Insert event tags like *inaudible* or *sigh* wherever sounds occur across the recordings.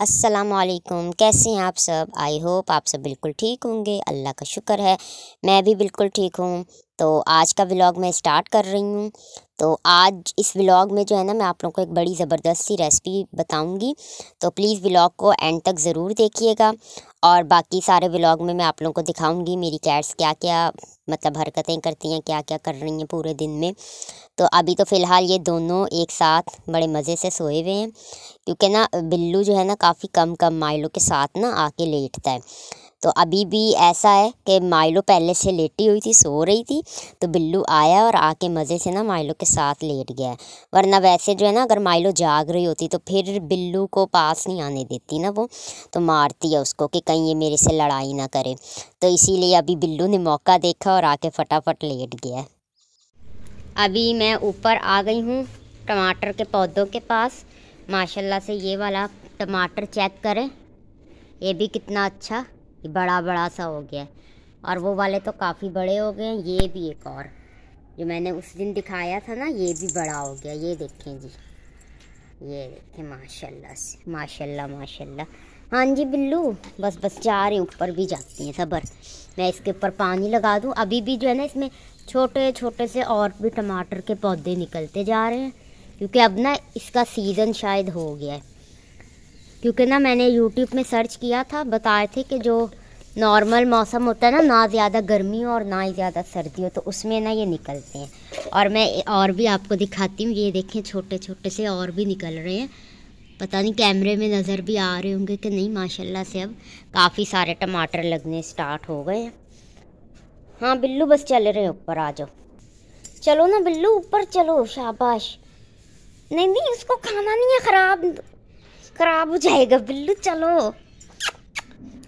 असलकुम कैसे हैं आप सब आई होप आप सब बिल्कुल ठीक होंगे अल्लाह का शुक्र है मैं भी बिल्कुल ठीक हूँ तो आज का व्लॉग मैं स्टार्ट कर रही हूँ तो आज इस व्लॉग में जो है ना मैं आप लोगों को एक बड़ी ज़बरदस्त सी रेसिपी बताऊँगी तो प्लीज़ व्लॉग को एंड तक ज़रूर देखिएगा और बाकी सारे व्लॉग में मैं आप लोगों को दिखाऊंगी मेरी कैट्स क्या क्या मतलब हरकतें करती हैं क्या क्या कर रही हैं पूरे दिन में तो अभी तो फ़िलहाल ये दोनों एक साथ बड़े मज़े से सोए हुए हैं क्योंकि ना बिल्लू जो है ना काफ़ी कम कम माइलों के साथ ना आके लेटता है तो अभी भी ऐसा है कि माइलो पहले से लेटी हुई थी सो रही थी तो बिल्लू आया और आके मज़े से ना माइलो के साथ लेट गया है वरना वैसे जो है ना अगर माइलो जाग रही होती तो फिर बिल्लू को पास नहीं आने देती ना वो तो मारती है उसको कि कहीं ये मेरे से लड़ाई ना करे तो इसीलिए अभी बिल्लू ने मौका देखा और आके फटाफट लेट गया अभी मैं ऊपर आ गई हूँ टमाटर के पौधों के पास माशाल्लाह से ये वाला टमाटर चेक करें ये भी कितना अच्छा ये बड़ा बड़ा सा हो गया है और वो वाले तो काफ़ी बड़े हो गए हैं ये भी एक और जो मैंने उस दिन दिखाया था ना ये भी बड़ा हो गया ये देखें जी ये देखें माशाल्लाह से माशाल्लाह माशाल्लाह हाँ जी बिल्लू बस बस जा हूँ ऊपर भी जाती हैं सबर मैं इसके ऊपर पानी लगा दूँ अभी भी जो है ना इसमें छोटे छोटे से और भी टमाटर के पौधे निकलते जा रहे हैं क्योंकि अब ना इसका सीज़न शायद हो गया है क्योंकि ना मैंने यूट्यूब में सर्च किया था बताए थे कि जो नॉर्मल मौसम होता है ना ना ज़्यादा गर्मी हो और ना ही ज़्यादा सर्दी हो तो उसमें ना ये निकलते हैं और मैं और भी आपको दिखाती हूँ ये देखें छोटे छोटे से और भी निकल रहे हैं पता नहीं कैमरे में नज़र भी आ रहे होंगे कि नहीं माशाल्लाह से अब काफ़ी सारे टमाटर लगने स्टार्ट हो गए हैं हाँ बिल्लू बस चल रहे हैं ऊपर आ जाओ चलो ना बिल्लू ऊपर चलो शाबाश नहीं नहीं उसको खाना नहीं है ख़राब खराब हो जाएगा बिल्लू चलो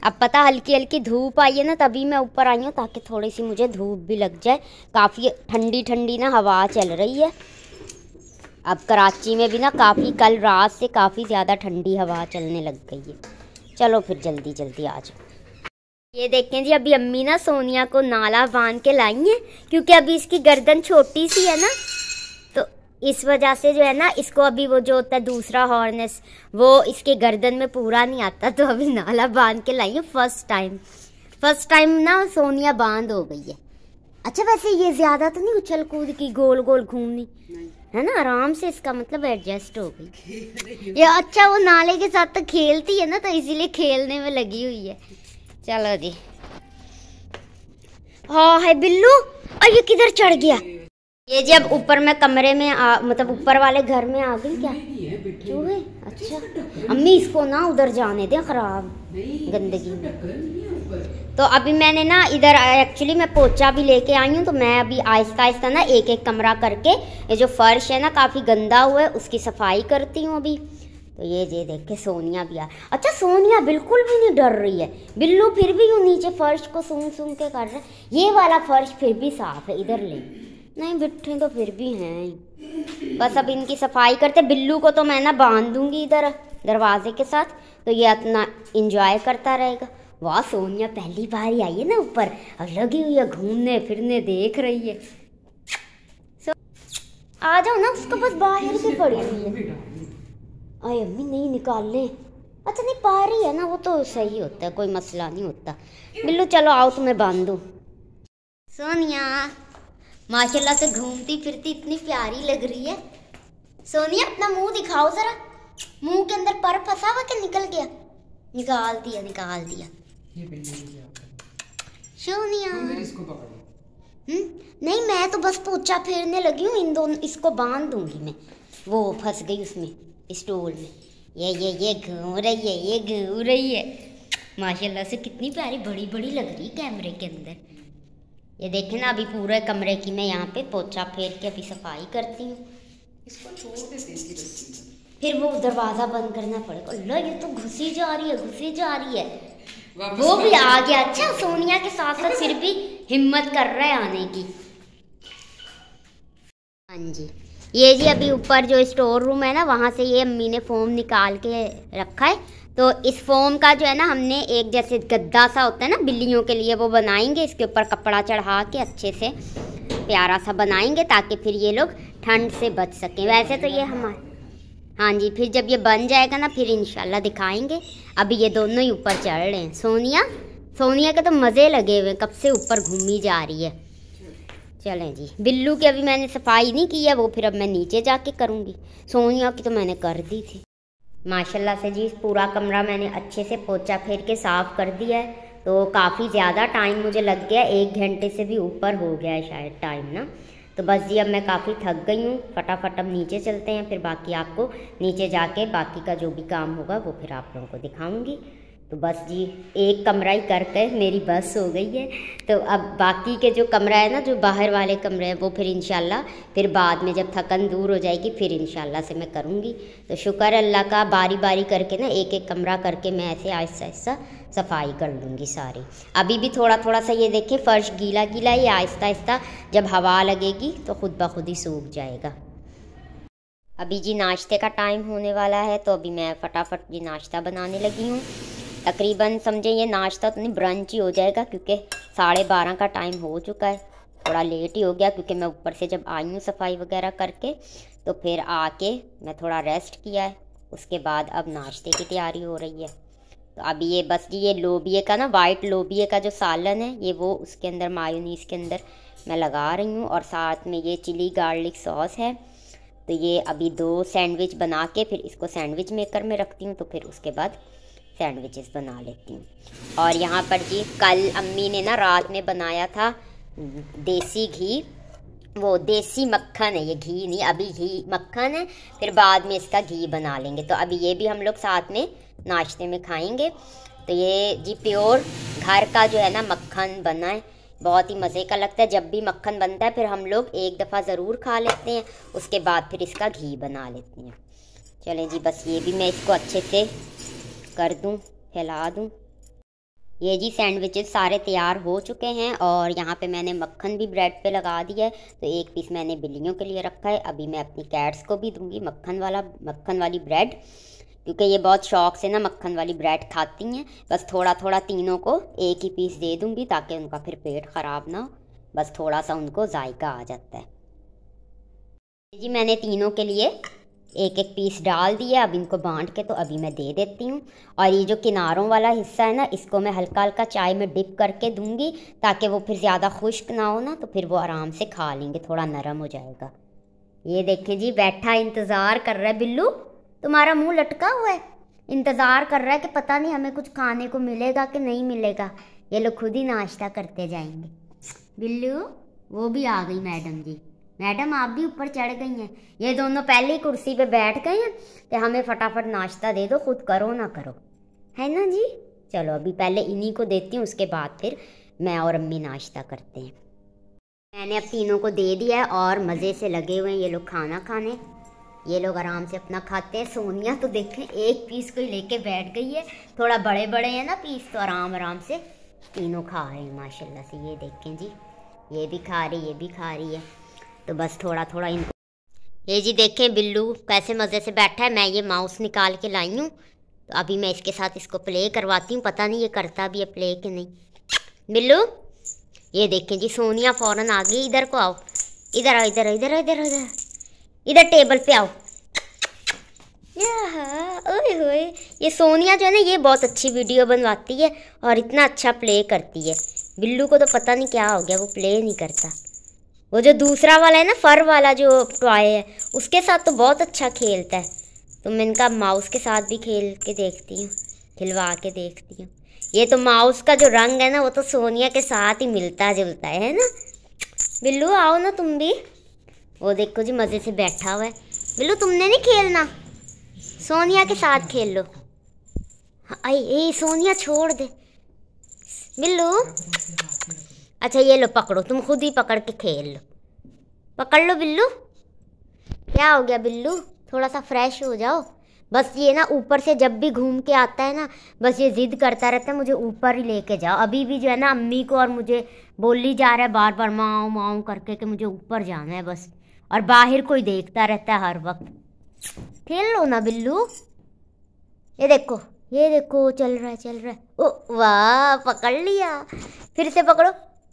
अब पता हल्की हल्की धूप आई है ना तभी मैं ऊपर आई हूँ ताकि थोड़ी सी मुझे धूप भी लग जाए काफ़ी ठंडी ठंडी ना हवा चल रही है अब कराची में भी ना काफ़ी कल रात से काफ़ी ज़्यादा ठंडी हवा चलने लग गई है चलो फिर जल्दी जल्दी आ जाओ ये देखें जी अभी अम्मी ना सोनिया को नाला बांध के लाई है क्योंकि अभी इसकी गर्दन छोटी सी है ना इस वजह से जो है ना इसको अभी वो जो होता है दूसरा हॉर्नेस वो इसके गर्दन में पूरा नहीं आता तो अभी नाला बांध के लाई हूँ फर्स्ट टाइम फर्स्ट टाइम ना सोनिया बांध हो गई है अच्छा वैसे ये ज़्यादा तो नहीं उछल कूद की गोल गोल घूमनी है ना आराम से इसका मतलब एडजस्ट हो गई ये अच्छा वो नाले के साथ तो खेलती है ना तो इसीलिए खेलने में लगी हुई है चलो जी हाँ है बिल्लू और ये किधर चढ़ गया ये जी अब ऊपर में कमरे में आ, मतलब ऊपर वाले घर में आ गई क्या क्यों है अच्छा अम्मी इसको ना उधर जाने दें खराब गंदगी में तो अभी मैंने ना इधर एक्चुअली मैं पोचा भी लेके आई हूँ तो मैं अभी आहिस्ता आहिस्ता ना एक एक कमरा करके ये जो फर्श है ना काफ़ी गंदा हुआ है उसकी सफाई करती हूँ अभी तो ये जी देख के सोनिया भी आ अच्छा सोनिया बिल्कुल भी नहीं डर रही है बिल्लू फिर भी यूँ नीचे फर्श को सूंघ सूंघ के कर रहा है ये वाला फर्श फिर भी साफ है इधर ले नहीं बिट्ठे तो फिर भी हैं बस अब इनकी सफाई करते बिल्लू को तो मैं ना बांध दूंगी इधर दरवाजे के साथ तो ये अपना इंजॉय करता रहेगा वाह सोनिया पहली बार ही आई है ना ऊपर लगी हुई है घूमने फिरने देख रही है सो आ जाओ ना उसको बस बाहर से पड़ी हुई है अरे अम्मी नहीं निकालने अच्छा नहीं पा रही है ना वो तो सही होता है कोई मसला नहीं होता बिल्लू चलो आओ तुम्हें बांध दो सोनिया माशाल्लाह से घूमती फिरती इतनी प्यारी लग रही है सोनिया अपना मुंह दिखाओ जरा मुंह के अंदर पर फंसा हुआ के निकल गया निकाल दिया निकाल दिया सोनिया हम्म? नहीं मैं तो बस पोचा फेरने लगी हूँ इन दोनों इसको बांध दूंगी मैं वो फंस गई उसमें स्टोल में ये ये ये घूम रही है ये घूम रही है माशाल्लाह से कितनी प्यारी बड़ी बड़ी लग रही है कैमरे के अंदर ये देखे ना अभी पूरे कमरे की मैं यहाँ पे पोछा फेर के अभी सफाई करती हूँ फिर वो दरवाज़ा बंद करना पड़ेगा अल्लाह ये तो घुसी जा रही है घुसी जा रही है वो भी आ गया अच्छा सोनिया के साथ साथ फिर भी हिम्मत कर रहा है आने की हाँ जी ये जी अभी ऊपर जो स्टोर रूम है ना वहाँ से ये अम्मी ने फोम निकाल के रखा है तो इस फोम का जो है ना हमने एक जैसे गद्दा सा होता है ना बिल्लियों के लिए वो बनाएंगे इसके ऊपर कपड़ा चढ़ा के अच्छे से प्यारा सा बनाएंगे ताकि फिर ये लोग ठंड से बच सकें वैसे तो ये हमारे हाँ जी फिर जब ये बन जाएगा ना फिर इंशाल्लाह दिखाएंगे अभी ये दोनों ही ऊपर चढ़ रहे हैं सोनिया सोनिया के तो मज़े लगे हुए कब से ऊपर घूमी जा रही है चलें जी बिल्लू की अभी मैंने सफाई नहीं की है वो फिर अब मैं नीचे जाके करूँगी सोनिया की तो मैंने कर दी थी माशाल्लाह से जी पूरा कमरा मैंने अच्छे से पोछा फेर के साफ़ कर दिया है तो काफ़ी ज़्यादा टाइम मुझे लग गया एक घंटे से भी ऊपर हो गया है शायद टाइम ना तो बस जी अब मैं काफ़ी थक गई हूँ फटाफट अब नीचे चलते हैं फिर बाकी आपको नीचे जाके बाकी का जो भी काम होगा वो फिर आप लोगों को दिखाऊंगी तो बस जी एक कमरा ही करके मेरी बस हो गई है तो अब बाकी के जो कमरा है ना जो बाहर वाले कमरे हैं वो फिर इन फिर बाद में जब थकन दूर हो जाएगी फिर इन से मैं करूँगी तो शुक्र अल्लाह का बारी बारी करके ना एक एक कमरा करके मैं ऐसे आहिस्ता आहिस्ता सफाई कर लूँगी सारी अभी भी थोड़ा थोड़ा सा ये देखें फ़र्श गीला गीला ये आहिस्ता आहिस्ता जब हवा लगेगी तो खुद ब खुद ही सूख जाएगा अभी जी नाश्ते का टाइम होने वाला है तो अभी मैं फटाफट जी नाश्ता बनाने लगी हूँ तकरीबन समझे ये नाश्ता तो नहीं ब्रंच ही हो जाएगा क्योंकि साढ़े बारह का टाइम हो चुका है थोड़ा लेट ही हो गया क्योंकि मैं ऊपर से जब आई हूँ सफाई वगैरह करके तो फिर आके मैं थोड़ा रेस्ट किया है उसके बाद अब नाश्ते की तैयारी हो रही है तो अभी ये बस जी ये लोबिए का ना वाइट लोबिए का जो सालन है ये वो उसके अंदर मायूनीस के अंदर मैं लगा रही हूँ और साथ में ये चिली गार्लिक सॉस है तो ये अभी दो सैंडविच बना के फिर इसको सैंडविच मेकर में रखती हूँ तो फिर उसके बाद सैंडविचेस बना लेती हूँ और यहाँ पर जी कल अम्मी ने ना रात में बनाया था देसी घी वो देसी मक्खन है ये घी नहीं अभी घी मक्खन है फिर बाद में इसका घी बना लेंगे तो अभी ये भी हम लोग साथ में नाश्ते में खाएंगे तो ये जी प्योर घर का जो है ना मक्खन बना है बहुत ही मज़े का लगता है जब भी मक्खन बनता है फिर हम लोग एक दफ़ा ज़रूर खा लेते हैं उसके बाद फिर इसका घी बना लेते हैं चलें जी बस ये भी मैं इसको अच्छे से कर दूँ फैला दूँ ये जी सैंडविचेस सारे तैयार हो चुके हैं और यहाँ पे मैंने मक्खन भी ब्रेड पे लगा दिया है तो एक पीस मैंने बिल्लियों के लिए रखा है अभी मैं अपनी कैट्स को भी दूंगी मक्खन वाला मक्खन वाली ब्रेड क्योंकि ये बहुत शौक से ना मक्खन वाली ब्रेड खाती हैं बस थोड़ा थोड़ा तीनों को एक ही पीस दे दूँगी ताकि उनका फिर पेट ख़राब ना हो बस थोड़ा सा उनको जायका आ जाता है जी मैंने तीनों के लिए एक एक पीस डाल दिया अब इनको बांट के तो अभी मैं दे देती हूँ और ये जो किनारों वाला हिस्सा है ना इसको मैं हल्का हल्का चाय में डिप करके दूँगी ताकि वो फिर ज़्यादा खुश्क ना हो ना तो फिर वो आराम से खा लेंगे थोड़ा नरम हो जाएगा ये देखें जी बैठा इंतज़ार कर रहा है बिल्लू तुम्हारा मुँह लटका हुआ है इंतज़ार कर रहा है कि पता नहीं हमें कुछ खाने को मिलेगा कि नहीं मिलेगा ये लोग खुद ही नाश्ता करते जाएंगे बिल्लू वो भी आ गई मैडम जी मैडम आप भी ऊपर चढ़ गई हैं ये दोनों पहले ही कुर्सी पे बैठ गए हैं तो हमें फटाफट नाश्ता दे दो खुद करो ना करो है ना जी चलो अभी पहले इन्हीं को देती हूँ उसके बाद फिर मैं और अम्मी नाश्ता करते हैं मैंने अब तीनों को दे दिया और मज़े से लगे हुए हैं ये लोग खाना खाने ये लोग आराम से अपना खाते हैं सोनिया तो देखें एक पीस को ही लेके बैठ गई है थोड़ा बड़े बड़े हैं ना पीस तो आराम आराम से तीनों खा रहे हैं माशाल्लाह से ये देखें जी ये भी खा रही है ये भी खा रही है तो बस थोड़ा थोड़ा इनको ये जी देखें बिल्लू कैसे मज़े से बैठा है मैं ये माउस निकाल के लाई हूँ तो अभी मैं इसके साथ इसको प्ले करवाती हूँ पता नहीं ये करता भी है प्ले कि नहीं बिल्लू ये देखें जी सोनिया फ़ौरन आ गई इधर को आओ इधर आओ इधर इधर इधर इधर इधर टेबल पे आओ ओए होए ये सोनिया जो है ना ये बहुत अच्छी वीडियो बनवाती है और इतना अच्छा प्ले करती है बिल्लू को तो पता नहीं क्या हो गया वो प्ले नहीं करता वो जो दूसरा वाला है ना फर वाला जो टॉय है उसके साथ तो बहुत अच्छा खेलता है तो मैं इनका माउस के साथ भी खेल के देखती हूँ खिलवा के देखती हूँ ये तो माउस का जो रंग है ना वो तो सोनिया के साथ ही मिलता जुलता है, है ना बिल्लू आओ ना तुम भी वो देखो जी मज़े से बैठा हुआ है बिल्लू तुमने नहीं खेलना सोनिया के साथ खेल लो आई हाँ, ए सोनिया छोड़ दे बिल्लू अच्छा ये लो पकड़ो तुम खुद ही पकड़ के खेल लो पकड़ लो बिल्लू क्या हो गया बिल्लू थोड़ा सा फ्रेश हो जाओ बस ये ना ऊपर से जब भी घूम के आता है ना बस ये ज़िद करता रहता है मुझे ऊपर ही लेके जाओ अभी भी जो है ना अम्मी को और मुझे बोली जा रहा है बार बार माओ माओ करके कि मुझे ऊपर जाना है बस और बाहर कोई देखता रहता है हर वक्त खेल लो ना बिल्लू ये देखो ये देखो चल रहा है चल रहा है ओ वाह पकड़ लिया फिर से पकड़ो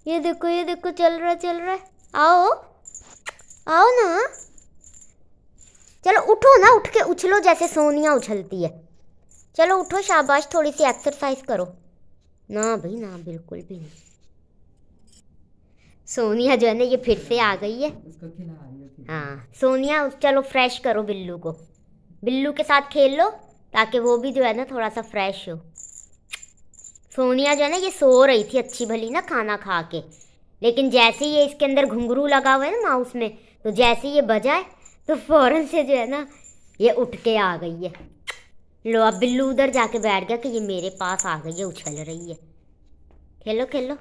ये देखो ये देखो चल रहा चल रहा आओ आओ ना चलो उठो ना उठ के उछलो जैसे सोनिया उछलती है चलो उठो शाबाश थोड़ी सी एक्सरसाइज करो ना भाई ना बिल्कुल भी नहीं सोनिया जो है ना ये फिर से आ गई है हाँ सोनिया चलो फ्रेश करो बिल्लू को बिल्लू के साथ खेल लो ताकि वो भी जो है ना थोड़ा सा फ्रेश हो सोनिया जो है ना ये सो रही थी अच्छी भली ना खाना खा के लेकिन जैसे ही ये इसके अंदर घुंघरू लगा हुआ है ना माउस में तो जैसे ये बजाए तो फ़ौरन से जो है ना ये उठ के आ गई है लो अब बिल्लू उधर जाके बैठ गया कि ये मेरे पास आ गई है उछल रही है खेलो खेलो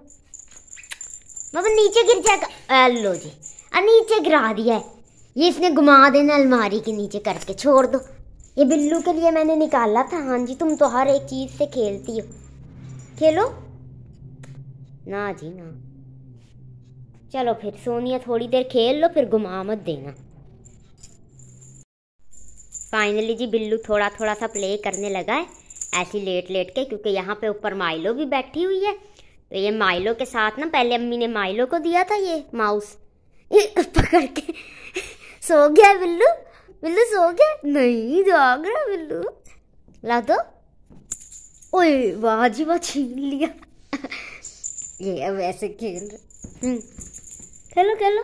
बाबा नीचे गिर जाएगा लो जी अ नीचे गिरा दिया है ये इसने घुमा देना अलमारी के नीचे करके छोड़ दो ये बिल्लू के लिए मैंने निकाला था हाँ जी तुम तो हर एक चीज़ से खेलती हो खेलो ना जी ना चलो फिर सोनिया थोड़ी देर खेल लो फिर घुमा मत देना फाइनली जी बिल्लू थोड़ा थोड़ा सा प्ले करने लगा है ऐसी लेट लेट के क्योंकि यहाँ पे ऊपर माइलो भी बैठी हुई है तो ये माइलो के साथ ना पहले अम्मी ने माइलो को दिया था ये माउस पकड़ के सो गया बिल्लू बिल्लू सो गया नहीं जाग रहा बिल्लू ला दो ओए वाह छीन लिया ये अब ऐसे खेल रहे हम्म। खेलो खेलो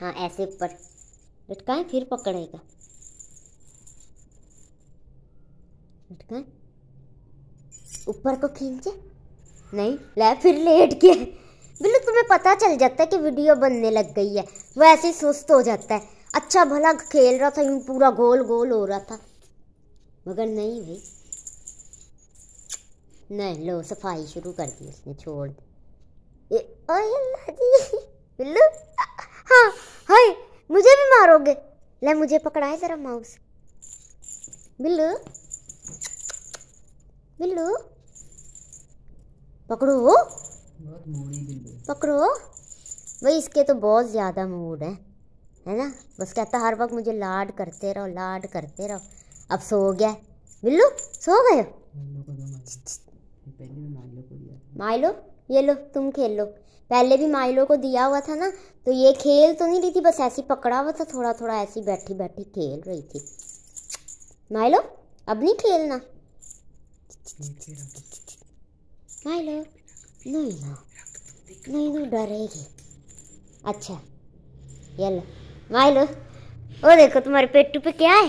हाँ ऐसे ऊपर लटकाएं फिर पकड़ेगा लटकाए ऊपर को खींचे नहीं ले फिर लेट के बिल्कुल तुम्हें पता चल जाता है कि वीडियो बनने लग गई है वो ऐसे ही सुस्त हो जाता है अच्छा भला खेल रहा था यूँ पूरा गोल गोल हो रहा था मगर नहीं भाई नहीं लो सफाई शुरू कर दी उसने छोड़ दी अल्लाह जी बिल्लू हाँ हाय मुझे भी मारोगे ले मुझे पकड़ा है ज़रा माउस बिल्लू बिल्लू पकड़ो पकड़ो भाई इसके तो बहुत ज़्यादा मूड है है ना बस कहता हर वक्त मुझे लाड करते रहो लाड करते रहो अब सो गया बिल्लू सो गए पहले भी माइलो को दिया था माइलो ये लो तुम खेल लो पहले भी माइलो को दिया हुआ था ना तो ये खेल तो नहीं रही थी बस ऐसी पकड़ा हुआ था थोड़ा थोड़ा ऐसी बैठी बैठी खेल रही थी माइलो अब नहीं खेलना माइलो नहीं ना नहीं नहीं डरेगी अच्छा ये लो माइलो ओ देखो तुम्हारे पेटू पे क्या है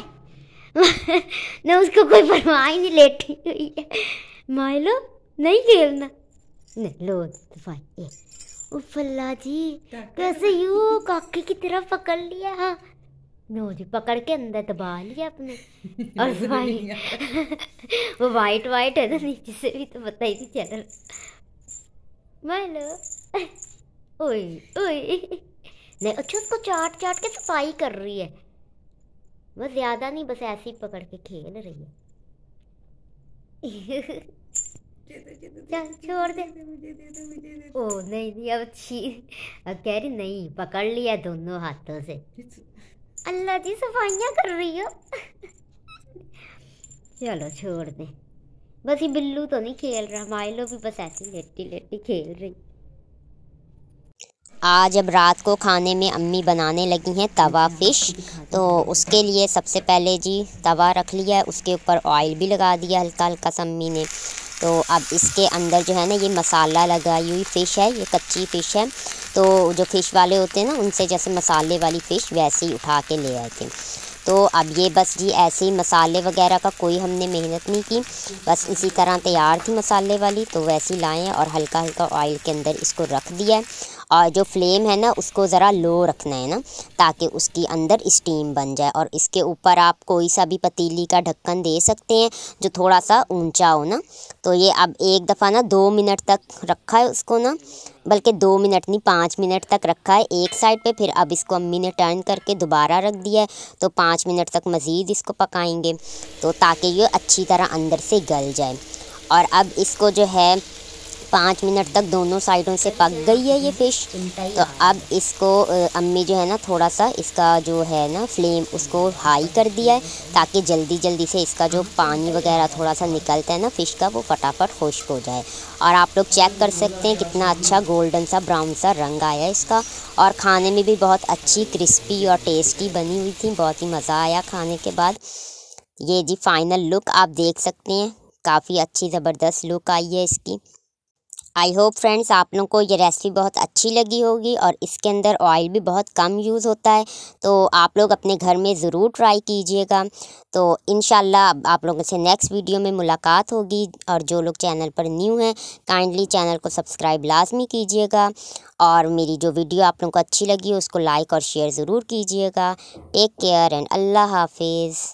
ना *laughs* उसको कोई परवाह ही नहीं लेटी हुई है माइलो नहीं खेलना नहीं लो तूफान तो ये उफल्ला जी कैसे यू काके की तरह पकड़ लिया हाँ नो जी पकड़ के अंदर दबा लिया अपने *laughs* और भाई *laughs* वो वाइट वाइट है ना नीचे से भी तो पता ही नहीं चल रहा माइलो *laughs* ओए अच्छा उसको चाट चाट के सफाई कर रही है बस ज़्यादा नहीं बस ऐसे ही पकड़ के खेल रही है छोड़ दे ओ नहीं नहीं अब छी अब कह रही नहीं पकड़ लिया दोनों हाथों से अल्लाह जी सफाइया कर रही हो चलो छोड़ दे बस ये बिल्लू तो नहीं खेल रहा माइलो भी बस ऐसी लेटी लेटी खेल रही आज अब रात को खाने में अम्मी बनाने लगी हैं तवा फ़िश तो उसके लिए सबसे पहले जी तवा रख लिया है उसके ऊपर ऑयल भी लगा दिया हल्का हल्का सा अम्मी ने तो अब इसके अंदर जो है ना ये मसाला लगाई हुई फ़िश है ये कच्ची फ़िश है तो जो फ़िश वाले होते हैं ना उनसे जैसे मसाले वाली फ़िश वैसे ही उठा के ले आए थे तो अब ये बस जी ऐसे ही मसाले वगैरह का कोई हमने मेहनत नहीं की बस इसी तरह तैयार थी मसाले वाली तो वैसे ही लाएँ और हल्का हल्का ऑयल के अंदर इसको रख दिया और जो फ्लेम है ना उसको ज़रा लो रखना है ना ताकि उसके अंदर स्टीम बन जाए और इसके ऊपर आप कोई सा भी पतीली का ढक्कन दे सकते हैं जो थोड़ा सा ऊंचा हो ना तो ये अब एक दफ़ा ना दो मिनट तक रखा है उसको ना बल्कि दो मिनट नहीं पाँच मिनट तक रखा है एक साइड पे फिर अब इसको अम्मी ने टर्न करके दोबारा रख दिया है तो पाँच मिनट तक मज़ीद इसको पकाएंगे तो ताकि ये अच्छी तरह अंदर से गल जाए और अब इसको जो है पाँच मिनट तक दोनों साइडों से पक गई है ये फ़िश तो अब इसको अम्मी जो है ना थोड़ा सा इसका जो है ना फ्लेम उसको हाई कर दिया है ताकि जल्दी जल्दी से इसका जो पानी वगैरह थोड़ा सा निकलता है ना फ़िश का वो फटाफट खुश्क हो जाए और आप लोग चेक कर सकते हैं कितना अच्छा गोल्डन सा ब्राउन सा रंग आया इसका और खाने में भी बहुत अच्छी क्रिस्पी और टेस्टी बनी हुई थी बहुत ही मज़ा आया खाने के बाद ये जी फाइनल लुक आप देख सकते हैं काफ़ी अच्छी ज़बरदस्त लुक आई है इसकी आई होप फ्रेंड्स आप लोग को ये रेसिपी बहुत अच्छी लगी होगी और इसके अंदर ऑयल भी बहुत कम यूज़ होता है तो आप लोग अपने घर में ज़रूर ट्राई कीजिएगा तो इन आप लोगों से नेक्स्ट वीडियो में मुलाकात होगी और जो लोग चैनल पर न्यू हैं काइंडली चैनल को सब्सक्राइब लाजमी कीजिएगा और मेरी जो वीडियो आप लोगों को अच्छी लगी उसको लाइक और शेयर ज़रूर कीजिएगा टेक केयर एंड अल्लाह हाफिज़